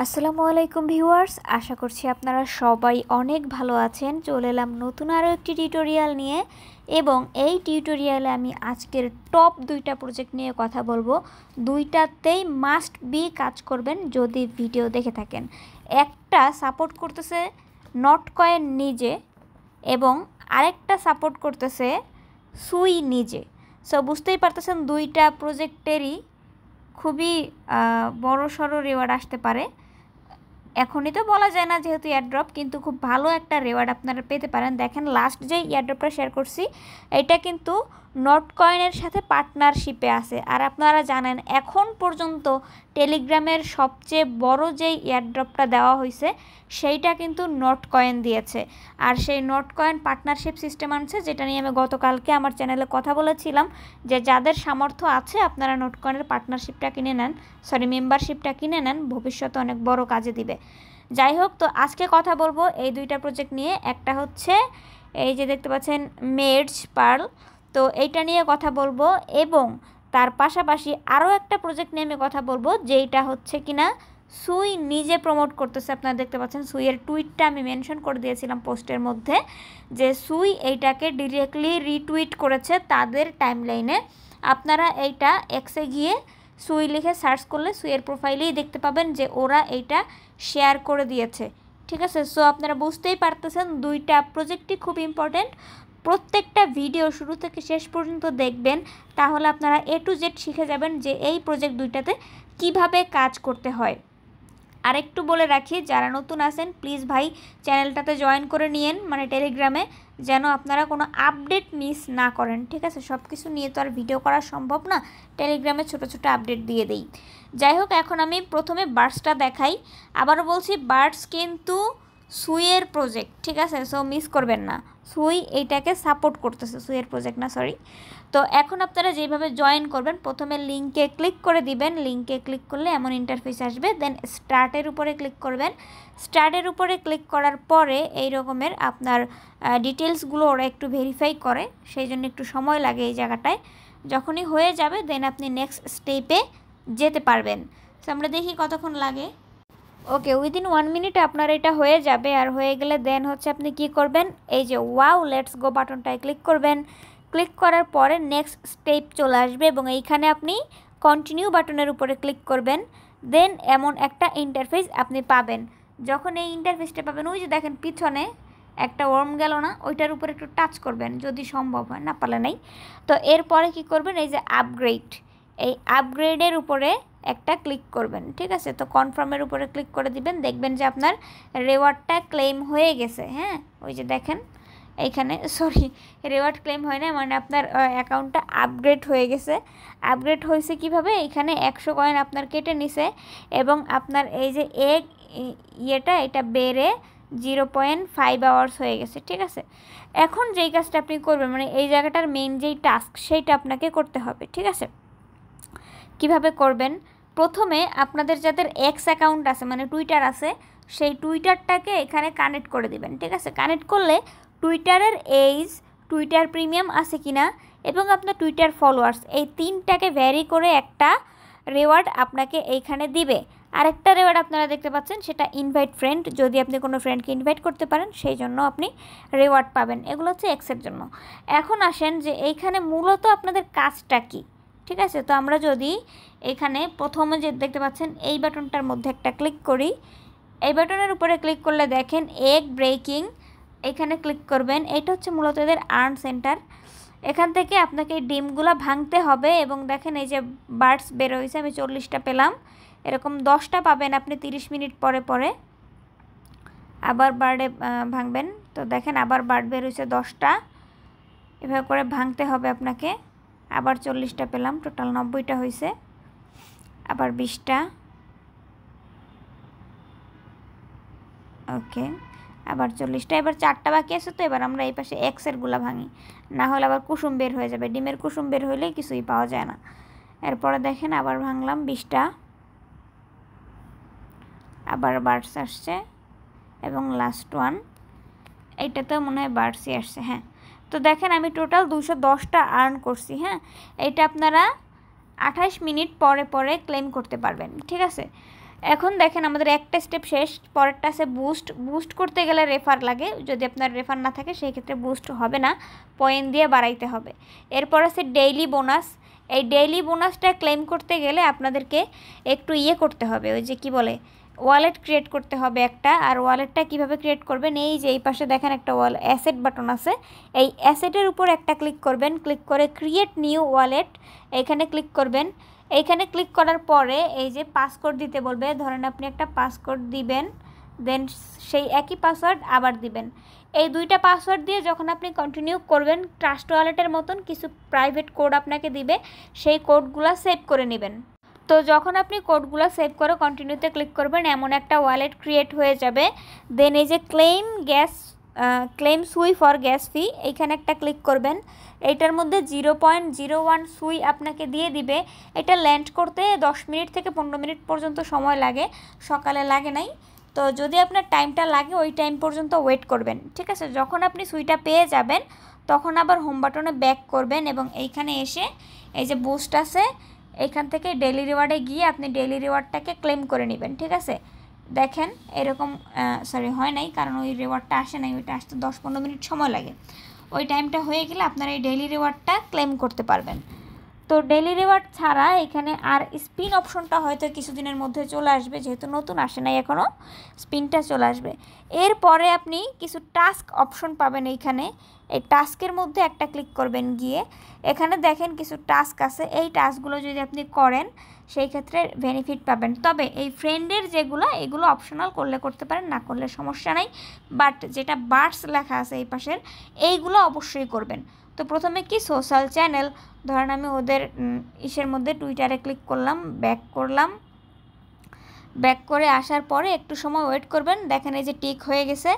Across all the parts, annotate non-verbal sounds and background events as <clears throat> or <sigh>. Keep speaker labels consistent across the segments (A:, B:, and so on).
A: আসসালামু আলাইকুম ভিউয়ার্স আশা করছি আপনারা সবাই অনেক ভালো আছেন চলে এলাম নতুন আরও একটি টিউটোরিয়াল নিয়ে এবং এই টিউটোরিয়ালে আমি আজকের টপ দুইটা প্রজেক্ট নিয়ে কথা বলবো দুইটাতেই মাস্ট বি কাজ করবেন যদি ভিডিও দেখে থাকেন একটা সাপোর্ট করতেছে নট কয়েন নিজে এবং আরেকটা সাপোর্ট করতেছে সুই নিজে সো বুঝতেই পারতেছেন দুইটা প্রজেক্টেরই খুবই বড় সড়ো রেওয়ার্ড আসতে পারে এখনই তো বলা যায় না যেহেতু এয়ারড্রপ কিন্তু খুব ভালো একটা রেওয়ার্ড আপনারা পেতে পারেন দেখেন লাস্ট যে এয়ারড্রপটা শেয়ার করছি এটা কিন্তু নটকয়েনের সাথে পার্টনারশিপে আছে আর আপনারা জানেন এখন পর্যন্ত টেলিগ্রামের সবচেয়ে বড় যেই এয়ারড্রপটা দেওয়া হয়েছে সেইটা কিন্তু নটকয়েন দিয়েছে আর সেই নটকয়েন পার্টনারশিপ সিস্টেম আনছে যেটা নিয়ে আমি গতকালকে আমার চ্যানেলে কথা বলেছিলাম যে যাদের সামর্থ্য আছে আপনারা নটকয়েনের পার্টনারশিপটা কিনে নেন সরি মেম্বারশিপটা কিনে নেন ভবিষ্যতে অনেক বড় কাজে দিবে যাই হোক তো আজকে কথা বলবো এই দুইটা প্রজেক্ট নিয়ে একটা হচ্ছে এই যে দেখতে পাচ্ছেন মেডস পার্ল তো এইটা নিয়ে কথা বলবো এবং তার পাশাপাশি আরও একটা প্রজেক্ট নিয়ে আমি কথা বলবো যেইটা হচ্ছে কি না সুই নিজে প্রমোট করতেছে আপনারা দেখতে পাচ্ছেন সুইয়ের টুইটটা আমি মেনশন করে দিয়েছিলাম পোস্টের মধ্যে যে সুই এইটাকে ডিরেক্টলি রিটুইট করেছে তাদের টাইমলাইনে আপনারা এইটা এক্সে গিয়ে সুই লিখে সার্চ করলে সুইয়ের প্রোফাইলেই দেখতে পাবেন যে ওরা এইটা শেয়ার করে দিয়েছে ঠিক আছে সো আপনারা বুঝতেই পারতেছেন দুইটা প্রজেক্টই খুব ইম্পর্ট্যান্ট প্রত্যেকটা ভিডিও শুরু থেকে শেষ পর্যন্ত দেখবেন তাহলে আপনারা এ টু জেড শিখে যাবেন যে এই প্রজেক্ট দুইটাতে কিভাবে কাজ করতে হয় আরেকটু বলে রাখি যারা নতুন আছেন প্লিজ ভাই চ্যানেলটাতে জয়েন করে নিয়েন মানে টেলিগ্রামে যেন আপনারা কোনো আপডেট মিস না করেন ঠিক আছে সব কিছু নিয়ে তো আর ভিডিও করা সম্ভব না টেলিগ্রামে ছোট ছোট আপডেট দিয়ে দেই যাই হোক এখন আমি প্রথমে বার্ডসটা দেখাই আবারও বলছি বার্ডস কিন্তু সুইয়ের প্রজেক্ট ঠিক আছে সো মিস করবেন না সুই এইটাকে সাপোর্ট করতেছে সুইয়ের প্রজেক্ট না সরি তো এখন আপনারা যেভাবে জয়েন করবেন প্রথমে লিঙ্কে ক্লিক করে দিবেন লিঙ্কে ক্লিক করলে এমন ইন্টারফেস আসবে দেন স্টার্টের উপরে ক্লিক করবেন স্টার্টের উপরে ক্লিক করার পরে এই রকমের আপনার ডিটেলসগুলো ওরা একটু ভেরিফাই করে সেই জন্য একটু সময় লাগে এই জায়গাটায় যখনই হয়ে যাবে দেন আপনি নেক্সট স্টেপে যেতে পারবেন তো আমরা দেখি কতক্ষণ লাগে ওকে উইদিন ওয়ান মিনিট আপনার এটা হয়ে যাবে আর হয়ে গেলে দেন হচ্ছে আপনি কি করবেন এই যে ওয়াও লেটস গো বাটনটায় ক্লিক করবেন ক্লিক করার পরে নেক্সট স্টেপ চলে আসবে এবং এইখানে আপনি কন্টিনিউ বাটনের উপরে ক্লিক করবেন দেন এমন একটা ইন্টারফেস আপনি পাবেন যখন এই ইন্টারফেসটা পাবেন ওই যে দেখেন পিছনে একটা ওয়ার্ম গেল না ওইটার উপরে একটু টাচ করবেন যদি সম্ভব হয় না পালে নাই তো এরপরে কি করবেন এই যে আপগ্রেড এই আপগ্রেডের উপরে একটা ক্লিক করবেন ঠিক আছে তো কনফার্মের উপরে ক্লিক করে দিবেন দেখবেন যে আপনার রেওয়ার্ডটা ক্লেম হয়ে গেছে হ্যাঁ ওই যে দেখেন এইখানে সরি রেওয়ার্ড ক্লেম হয় না মানে আপনার অ্যাকাউন্টটা আপগ্রেড হয়ে গেছে আপগ্রেড হয়েছে কিভাবে এইখানে একশো কয়েন আপনার কেটে নিছে এবং আপনার এই যে এক ইয়েটা এটা বেড়ে জিরো পয়েন্ট ফাইভ আওয়ার্স হয়ে গেছে ঠিক আছে এখন যেই কাজটা আপনি করবেন মানে এই জায়গাটার মেন যেই টাস্ক সেইটা আপনাকে করতে হবে ঠিক আছে কিভাবে করবেন প্রথমে আপনাদের যাদের এক্স অ্যাকাউন্ট আছে মানে টুইটার আছে সেই টুইটারটাকে এখানে কানেক্ট করে দিবেন ঠিক আছে কানেক্ট করলে টুইটারের এইজ টুইটার প্রিমিয়াম আছে কিনা এবং আপনার টুইটার ফলোয়ার্স এই তিনটাকে ভ্যারি করে একটা রেওয়ার্ড আপনাকে এইখানে দিবে আরেকটা রেওয়ার্ড আপনারা দেখতে পাচ্ছেন সেটা ইনভাইট ফ্রেন্ড যদি আপনি কোনো ফ্রেন্ডকে ইনভাইট করতে পারেন সেই জন্য আপনি রেওয়ার্ড পাবেন এগুলো হচ্ছে এক্সের জন্য এখন আসেন যে এইখানে মূলত আপনাদের কাজটা কী ঠিক আছে তো আমরা যদি এখানে প্রথমে যে দেখতে পাচ্ছেন এই বাটনটার মধ্যে একটা ক্লিক করি এই বাটনের উপরে ক্লিক করলে দেখেন এগ ব্রেকিং এখানে ক্লিক করবেন এটা হচ্ছে মূলত এদের আর্ন সেন্টার এখান থেকে আপনাকে ডিমগুলো ভাঙতে হবে এবং দেখেন এই যে বার্ডস হয়েছে আমি চল্লিশটা পেলাম এরকম দশটা পাবেন আপনি 30 মিনিট পরে পরে আবার বার্ডে ভাঙবেন তো দেখেন আবার বার্ড বেরোয়েছে দশটা এভাবে করে ভাঙতে হবে আপনাকে আবার চল্লিশটা পেলাম টোটাল নব্বইটা হয়েছে আবার বিশটা ওকে আবার চল্লিশটা এবার চারটা বাকি আছে তো এবার আমরা এই পাশে এক্সেরগুলো ভাঙি না হলে আবার কুসুম বের হয়ে যাবে ডিমের কুসুম বের হইলে কিছুই পাওয়া যায় না এরপরে দেখেন আবার ভাঙলাম বিশটা আবার বার্ডস আসছে এবং লাস্ট ওয়ান এইটাতেও মনে হয় বার্ডসই আসছে হ্যাঁ তো দেখেন আমি টোটাল দুশো দশটা আর্ন করছি হ্যাঁ এটা আপনারা আঠাশ মিনিট পরে পরে ক্লেম করতে পারবেন ঠিক আছে এখন দেখেন আমাদের একটা স্টেপ শেষ পরেরটা আছে বুস্ট বুস্ট করতে গেলে রেফার লাগে যদি আপনার রেফার না থাকে সেই ক্ষেত্রে বুস্ট হবে না পয়েন্ট দিয়ে বাড়াইতে হবে এরপর আছে ডেইলি বোনাস এই ডেইলি বোনাসটা ক্লেম করতে গেলে আপনাদেরকে একটু ইয়ে করতে হবে ওই যে কি বলে ওয়ালেট ক্রিয়েট করতে হবে একটা আর ওয়ালেটটা কিভাবে ক্রিয়েট করবেন এই যে এই পাশে দেখেন একটা ওয়াল অ্যাসেট বাটন আছে এই অ্যাসেটের উপর একটা ক্লিক করবেন ক্লিক করে ক্রিয়েট নিউ ওয়ালেট এখানে ক্লিক করবেন এইখানে ক্লিক করার পরে এই যে পাসকোড দিতে বলবে ধরেন আপনি একটা পাসকোড দিবেন দেন সেই একই পাসওয়ার্ড আবার দিবেন এই দুইটা পাসওয়ার্ড দিয়ে যখন আপনি কন্টিনিউ করবেন ট্রাস্ট ওয়ালেটের মতন কিছু প্রাইভেট কোড আপনাকে দিবে সেই কোডগুলো সেভ করে নেবেন তো যখন আপনি কোডগুলো সেভ করে কন্টিনিউতে ক্লিক করবেন এমন একটা ওয়ালেট ক্রিয়েট হয়ে যাবে দেন এই যে claim gas claim Sui for gas fee এইখানে একটা ক্লিক করবেন এইটার মধ্যে জিরো পয়েন্ট জিরো ওয়ান সুই আপনাকে দিয়ে দিবে এটা ল্যান্ড করতে দশ মিনিট থেকে পনেরো মিনিট পর্যন্ত সময় লাগে সকালে লাগে নাই তো যদি আপনার টাইমটা লাগে ওই টাইম পর্যন্ত ওয়েট করবেন ঠিক আছে যখন আপনি সুইটা পেয়ে যাবেন তখন আবার হোম বাটনে ব্যাক করবেন এবং এইখানে এসে এই যে বুস্ট আছে এইখান থেকে ডেলি রিওয়ার্ডে গিয়ে আপনি ডেলি রিওয়ার্ডটাকে ক্লেম করে নেবেন ঠিক আছে দেখেন এরকম সরি হয় নাই কারণ ওই রিওয়ার্ডটা আসে নাই ওইটা আসতে দশ পনেরো মিনিট সময় লাগে ওই টাইমটা হয়ে গেলে আপনারা এই ডেলি রিওয়ার্ডটা ক্লেম করতে পারবেন তো ডেলি রিওয়ার্ড ছাড়া এখানে আর স্পিন অপশনটা হয়তো কিছুদিনের মধ্যে চলে আসবে যেহেতু নতুন আসে নাই এখনও স্পিনটা চলে আসবে এরপরে আপনি কিছু টাস্ক অপশন পাবেন এইখানে এই টাস্কের মধ্যে একটা ক্লিক করবেন গিয়ে এখানে দেখেন কিছু টাস্ক আছে এই টাস্কগুলো যদি আপনি করেন সেই ক্ষেত্রে বেনিফিট পাবেন তবে এই ফ্রেন্ডের যেগুলো এগুলো অপশনাল করলে করতে পারেন না করলে সমস্যা নাই বাট যেটা বার্ডস লেখা আছে এই পাশের এইগুলো অবশ্যই করবেন তো প্রথমে কি সোশ্যাল চ্যানেল ধরেন আমি ওদের ইসের মধ্যে টুইটারে ক্লিক করলাম ব্যাক করলাম ব্যাক করে আসার পরে একটু সময় ওয়েট করবেন দেখেন এই যে টিক হয়ে গেছে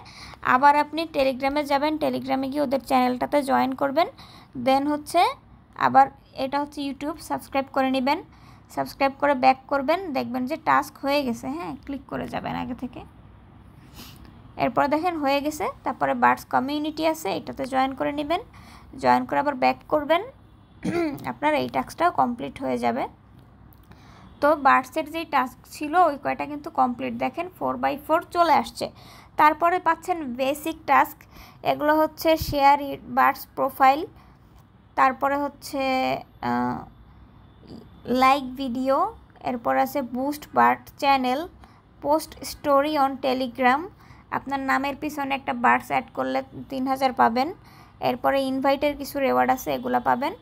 A: আবার আপনি টেলিগ্রামে যাবেন টেলিগ্রামে গিয়ে ওদের চ্যানেলটাতে জয়েন করবেন দেন হচ্ছে আবার এটা হচ্ছে ইউটিউব সাবস্ক্রাইব করে নেবেন সাবস্ক্রাইব করে ব্যাক করবেন দেখবেন যে টাস্ক হয়ে গেছে হ্যাঁ ক্লিক করে যাবেন আগে থেকে এরপর দেখেন হয়ে গেছে তারপরে বার্ডস কমিউনিটি আছে এটাতে জয়েন করে নেবেন জয়েন করে আবার ব্যাক করবেন <clears throat> আপনার এই টাস্কটাও কমপ্লিট হয়ে যাবে তো বার্সের যেই টাস্ক ছিল ওই কয়টা কিন্তু কমপ্লিট দেখেন ফোর বাই ফোর চলে আসছে তারপরে পাচ্ছেন বেসিক টাস্ক এগুলো হচ্ছে শেয়ার বার্স প্রোফাইল তারপরে হচ্ছে লাইক ভিডিও এরপর আছে বুস্ট বার্ট channel post story on Telegram আপনার নামের পিছনে একটা বার্ডস অ্যাড করলে তিন হাজার পাবেন এরপরে ইনভাইটের কিছু রেওয়ার্ড আছে এগুলো পাবেন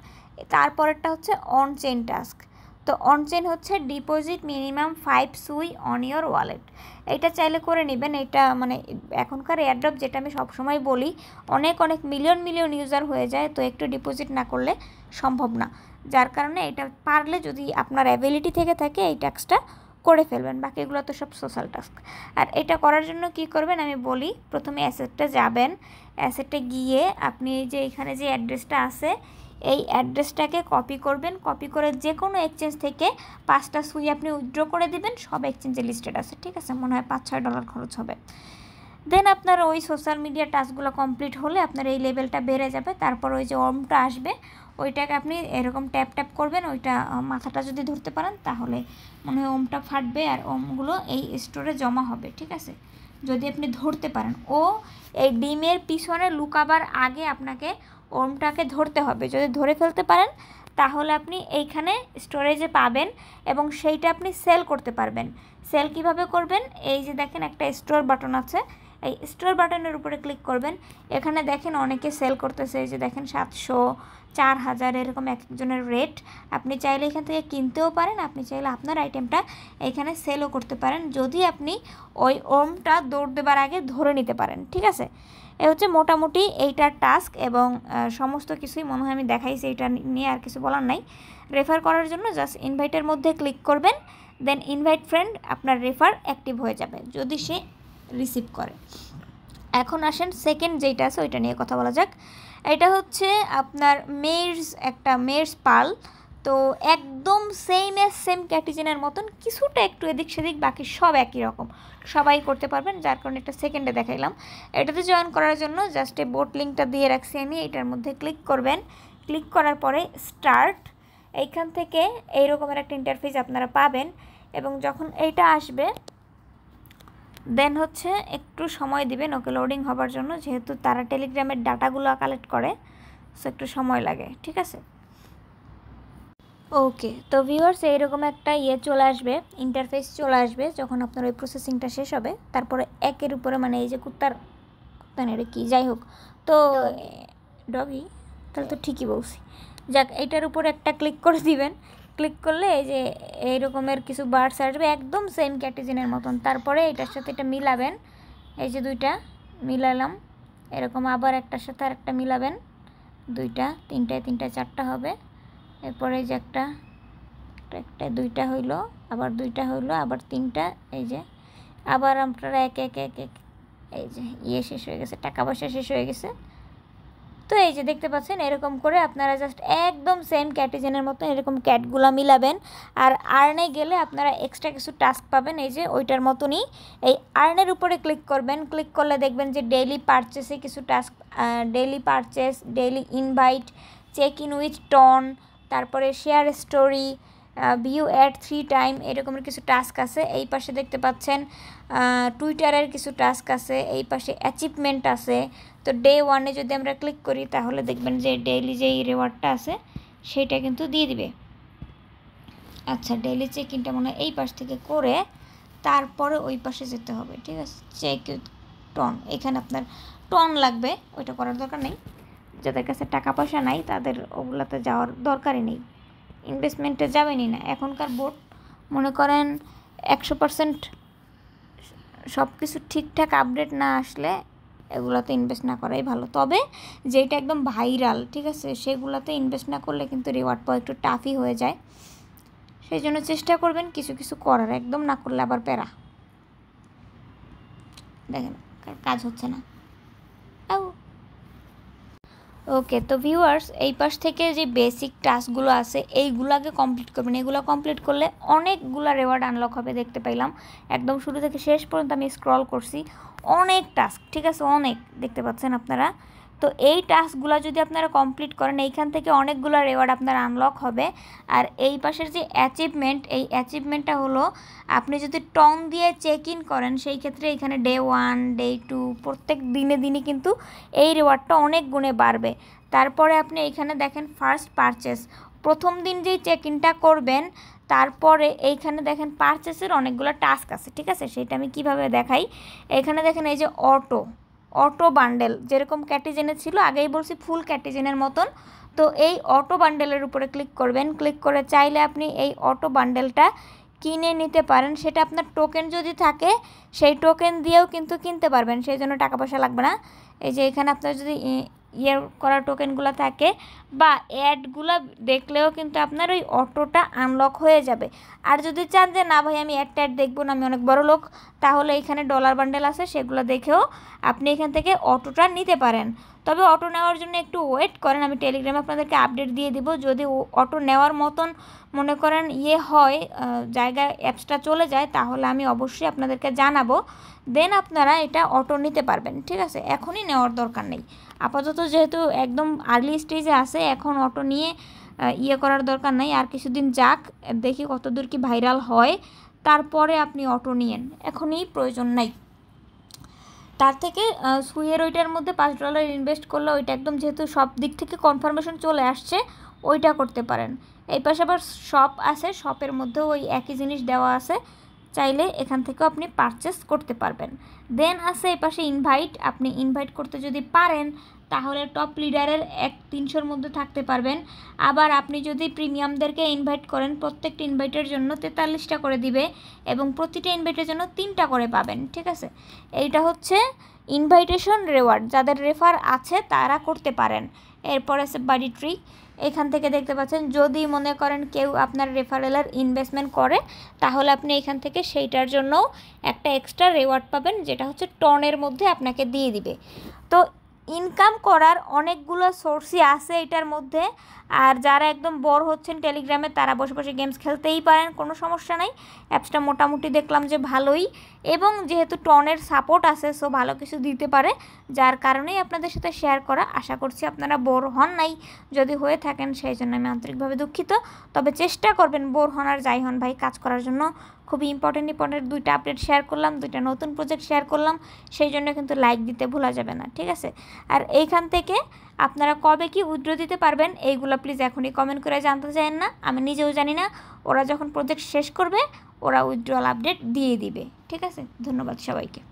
A: তারপরেরটা হচ্ছে অন চেন টাস্ক তো অনচেন হচ্ছে deposit minimum five Sui on your wallet এটা চাইলে করে নেবেন এটা মানে এখনকার এয়ারড্রপ যেটা আমি সবসময় বলি অনেক অনেক মিলিয়ন মিলিয়ন ইউজার হয়ে যায় তো একটু ডিপোজিট না করলে সম্ভব না যার কারণে এটা পারলে যদি আপনার অ্যাবিলিটি থেকে থাকে এই ট্যাক্সটা করে ফেলবেন বাকিগুলো তো সব সোশ্যাল টাস্ক আর এটা করার জন্য কি করবেন আমি বলি প্রথমে অ্যাসেটটা যাবেন অ্যাসেটে গিয়ে আপনি যে এখানে যে অ্যাড্রেসটা আছে এই অ্যাড্রেসটাকে কপি করবেন কপি করে যে কোনো এক্সচেঞ্জ থেকে পাঁচটা সুই আপনি উইথড্র করে দেবেন সব এক্সচেঞ্জে লিস্টেড আছে ঠিক আছে মনে হয় পাঁচ ছয় ডলার খরচ হবে দেন আপনার ওই সোশ্যাল মিডিয়া টাস্কগুলো কমপ্লিট হলে আপনার এই লেভেলটা বেড়ে যাবে তারপর ওই যে অর্মটা আসবে ওইটাকে আপনি এরকম ট্যাপ ট্যাপ করবেন ওইটা মাথাটা যদি ধরতে পারেন তাহলে মনে হয় ওমটা ফাটবে আর ওমগুলো এই স্টোরে জমা হবে ঠিক আছে যদি আপনি ধরতে পারেন ও এই ডিমের পিছনে লুকাবার আগে আপনাকে ওমটাকে ধরতে হবে যদি ধরে ফেলতে পারেন তাহলে আপনি এইখানে স্টোরেজে পাবেন এবং সেইটা আপনি সেল করতে পারবেন সেল কিভাবে করবেন এই যে দেখেন একটা স্টোর বাটন আছে এই স্টোর বাটনের উপরে ক্লিক করবেন এখানে দেখেন অনেকে সেল করতেছে এই যে দেখেন সাতশো চার হাজার এরকম একজনের রেট আপনি চাইলে এখান থেকে কিনতেও পারেন আপনি চাইলে আপনার আইটেমটা এখানে সেলও করতে পারেন যদি আপনি ওই ওমটা দৌড় দেবার আগে ধরে নিতে পারেন ঠিক আছে এ হচ্ছে মোটামুটি এইটার টাস্ক এবং সমস্ত কিছুই মনে হয় আমি দেখাইছি এটা নিয়ে আর কিছু বলার নাই রেফার করার জন্য জাস্ট ইনভাইটের মধ্যে ক্লিক করবেন দেন ইনভাইট ফ্রেন্ড আপনার রেফার অ্যাক্টিভ হয়ে যাবে যদি সে রিসিভ করে এখন আসেন সেকেন্ড যেইটা আছে ওইটা নিয়ে কথা বলা যাক এটা হচ্ছে আপনার মেয়ের একটা মেয়ের পাল তো একদম সেম এস সেম ক্যাটিজেনের মতন কিছুটা একটু এদিক সেদিক বাকি সব একই রকম সবাই করতে পারবেন যার কারণে একটা সেকেন্ডে দেখাইলাম এটাতে জয়েন করার জন্য জাস্ট এই বোট লিঙ্কটা দিয়ে রাখছি আমি এটার মধ্যে ক্লিক করবেন ক্লিক করার পরে স্টার্ট এইখান থেকে এই রকমের একটা ইন্টারফেস আপনারা পাবেন এবং যখন এইটা আসবে দেন হচ্ছে একটু সময় দিবেন ওকে লোডিং হবার জন্য যেহেতু তারা টেলিগ্রামের ডাটাগুলো কালেক্ট করে সো একটু সময় লাগে ঠিক আছে ওকে তো ভিউয়ার্স এইরকম একটা ইয়ে চলে আসবে ইন্টারফেস চলে আসবে যখন আপনার ওই প্রসেসিংটা শেষ হবে তারপরে একের উপরে মানে এই যে কুত্তার কুত্তানের কি যাই হোক তো ডগি তাহলে তো ঠিকই বলছি যাক এটার উপর একটা ক্লিক করে দিবেন ক্লিক করলে এই যে এই রকমের কিছু বার্ডস আসবে একদম সেম ক্যাটেজিনের মতন তারপরে এটার সাথে এটা মিলাবেন এই যে দুইটা মিলালাম এরকম আবার একটার সাথে আর একটা মিলাবেন দুইটা তিনটায় তিনটা চারটা হবে এরপরে যে একটা একটা দুইটা হইলো আবার দুইটা হইলো আবার তিনটা এই যে আবার আপনারা এক এক এক এক এই যে ইয়ে শেষ হয়ে গেছে টাকা পয়সা শেষ হয়ে গেছে তো এই যে দেখতে পাচ্ছেন এরকম করে আপনারা জাস্ট একদম সেম ক্যাটিজেনের মতো এরকম ক্যাটগুলো মিলাবেন আর আর্নে গেলে আপনারা এক্সট্রা কিছু টাস্ক পাবেন এই যে ওইটার মতনই এই আর্নের উপরে ক্লিক করবেন ক্লিক করলে দেখবেন যে ডেইলি পারচেসে কিছু task daily purchase daily invite check in with TON তারপরে share story view ad three time এরকমের কিছু টাস্ক আছে এই পাশে দেখতে পাচ্ছেন টুইটারের কিছু টাস্ক আছে এই পাশে অ্যাচিভমেন্ট আছে তো ডে ওয়ানে যদি আমরা ক্লিক করি তাহলে দেখবেন যে ডেইলি যেই রেওয়ার্ডটা আছে সেটা কিন্তু দিয়ে দিবে আচ্ছা ডেইলি চেক ইনটা মনে এই পাশ থেকে করে তারপরে ওই পাশে যেতে হবে ঠিক আছে চেক টন এখানে আপনার টন লাগবে ওইটা করার দরকার নেই যাদের কাছে টাকা পয়সা নাই তাদের ওগুলাতে যাওয়ার দরকারই নেই ইনভেস্টমেন্টে যাবেনই না এখনকার বোর্ড মনে করেন একশো পার্সেন্ট সব কিছু ঠিকঠাক আপডেট না আসলে এগুলোতে ইনভেস্ট না করাই ভালো তবে যেটা একদম ভাইরাল ঠিক আছে সেগুলোতে ইনভেস্ট না করলে কিন্তু রিওয়ার্ড পাওয়া একটু টাফই হয়ে যায় সেই জন্য চেষ্টা করবেন কিছু কিছু করার একদম না করলে আবার প্যারা দেখেন কাজ হচ্ছে না ওকে তো ভিউয়ার্স এই পাশ থেকে যে বেসিক টাস্কগুলো আছে এইগুলাকে কমপ্লিট করবেন এগুলো কমপ্লিট করলে অনেকগুলো রেওয়ার্ড আনলক হবে দেখতে পাইলাম একদম শুরু থেকে শেষ পর্যন্ত আমি স্ক্রল করছি অনেক টাস্ক ঠিক আছে অনেক দেখতে পাচ্ছেন আপনারা তো এই টাস্কগুলো যদি আপনারা কমপ্লিট করেন এইখান থেকে অনেকগুলো রেওয়ার্ড আপনার আনলক হবে আর এই পাশের যে অ্যাচিভমেন্ট এই অ্যাচিভমেন্টটা হলো আপনি যদি টং দিয়ে চেক ইন করেন সেই ক্ষেত্রে এখানে ডে ওয়ান ডে টু প্রত্যেক দিনে দিনে কিন্তু এই রেওয়ার্ডটা অনেক গুণে বাড়বে তারপরে আপনি এখানে দেখেন ফার্স্ট পারচেস প্রথম দিন যেই চেক ইনটা করবেন তারপরে এইখানে দেখেন পারচেসের অনেকগুলো টাস্ক আছে ঠিক আছে সেটা আমি কিভাবে দেখাই এখানে দেখেন এই যে অটো অটো বান্ডেল যেরকম ক্যাটিজেনে ছিল আগেই বলছি ফুল ক্যাটিজেনের মতন তো এই অটো বান্ডেলের উপরে ক্লিক করবেন ক্লিক করে চাইলে আপনি এই অটো বান্ডেলটা কিনে নিতে পারেন সেটা আপনার টোকেন যদি থাকে সেই টোকেন দিয়েও কিন্তু কিনতে পারবেন সেই জন্য টাকা পয়সা লাগবে না এই যে এখানে আপনার যদি ইয়ে করা টোকেনগুলো থাকে বা অ্যাডগুলো দেখলেও কিন্তু আপনার ওই অটোটা আনলক হয়ে যাবে আর যদি চান যে না ভাই আমি অ্যাড ট্যাড দেখবো না আমি অনেক বড় লোক তাহলে এখানে ডলার বান্ডেল আছে সেগুলো দেখেও আপনি এখান থেকে অটোটা নিতে পারেন তবে অটো নেওয়ার জন্য একটু ওয়েট করেন আমি টেলিগ্রামে আপনাদেরকে আপডেট দিয়ে দিব যদি অটো নেওয়ার মতন মনে করেন ইয়ে হয় জায়গা অ্যাপসটা চলে যায় তাহলে আমি অবশ্যই আপনাদেরকে জানাবো দেন আপনারা এটা অটো নিতে পারবেন ঠিক আছে এখনই নেওয়ার দরকার নেই আপাতত যেহেতু একদম আর্লি স্টেজে আছে এখন অটো নিয়ে ইয়ে করার দরকার নাই আর কিছুদিন যাক দেখি কতদূর কি ভাইরাল হয় তারপরে আপনি অটো নিয়েন এখনই প্রয়োজন নাই তার থেকে সুইয়ের ওইটার মধ্যে পাঁচ ডলার ইনভেস্ট করলে ওইটা একদম যেহেতু সব দিক থেকে কনফার্মেশন চলে আসছে ওইটা করতে পারেন এই পাশে আবার শপ আছে শপের মধ্যেও ওই একই জিনিস দেওয়া আছে চাইলে এখান থেকেও আপনি পারচেস করতে পারবেন দেন আছে এপাশে ইনভাইট আপনি ইনভাইট করতে যদি পারেন তাহলে টপ লিডারের এক তিনশোর মধ্যে থাকতে পারবেন আবার আপনি যদি প্রিমিয়ামদেরকে ইনভাইট করেন প্রত্যেকটা ইনভাইটের জন্য তেতাল্লিশটা করে দিবে এবং প্রতিটা ইনভাইটের জন্য তিনটা করে পাবেন ঠিক আছে এইটা হচ্ছে ইনভাইটেশন রেওয়ার্ড যাদের রেফার আছে তারা করতে পারেন এরপর আছে বাডি ট্রি এখান থেকে দেখতে পাচ্ছেন যদি মনে করেন কেউ আপনার রেফারেলার ইনভেস্টমেন্ট করে তাহলে আপনি এখান থেকে সেইটার জন্য একটা এক্সট্রা রেওয়ার্ড পাবেন যেটা হচ্ছে টনের মধ্যে আপনাকে দিয়ে দিবে তো ইনকাম করার অনেকগুলো সোর্সই আছে এটার মধ্যে আর যারা একদম বড় হচ্ছেন টেলিগ্রামে তারা বসে বসে গেমস খেলতেই পারেন কোনো সমস্যা নাই অ্যাপসটা মোটামুটি দেখলাম যে ভালোই এবং যেহেতু টনের সাপোর্ট আছে সো ভালো কিছু দিতে পারে যার কারণেই আপনাদের সাথে শেয়ার করা আশা করছি আপনারা বোর হন নাই যদি হয়ে থাকেন সেই জন্য আমি আন্তরিকভাবে দুঃখিত তবে চেষ্টা করবেন বোর হন আর যাই হন ভাই কাজ করার জন্য খুবই ইম্পর্টেন্ট ইম্পর্টেন্ট দুইটা আপডেট শেয়ার করলাম দুইটা নতুন প্রজেক্ট শেয়ার করলাম সেই জন্য কিন্তু লাইক দিতে ভোলা যাবে না ঠিক আছে আর এইখান থেকে আপনারা কবে কি উইড্রো দিতে পারবেন এইগুলো প্লিজ এখনই কমেন্ট করে জানতে চান না আমি নিজেও জানি না ওরা যখন প্রজেক্ট শেষ করবে ওরা উইড্রোয়াল আপডেট দিয়ে দিবে ঠিক আছে ধন্যবাদ সবাইকে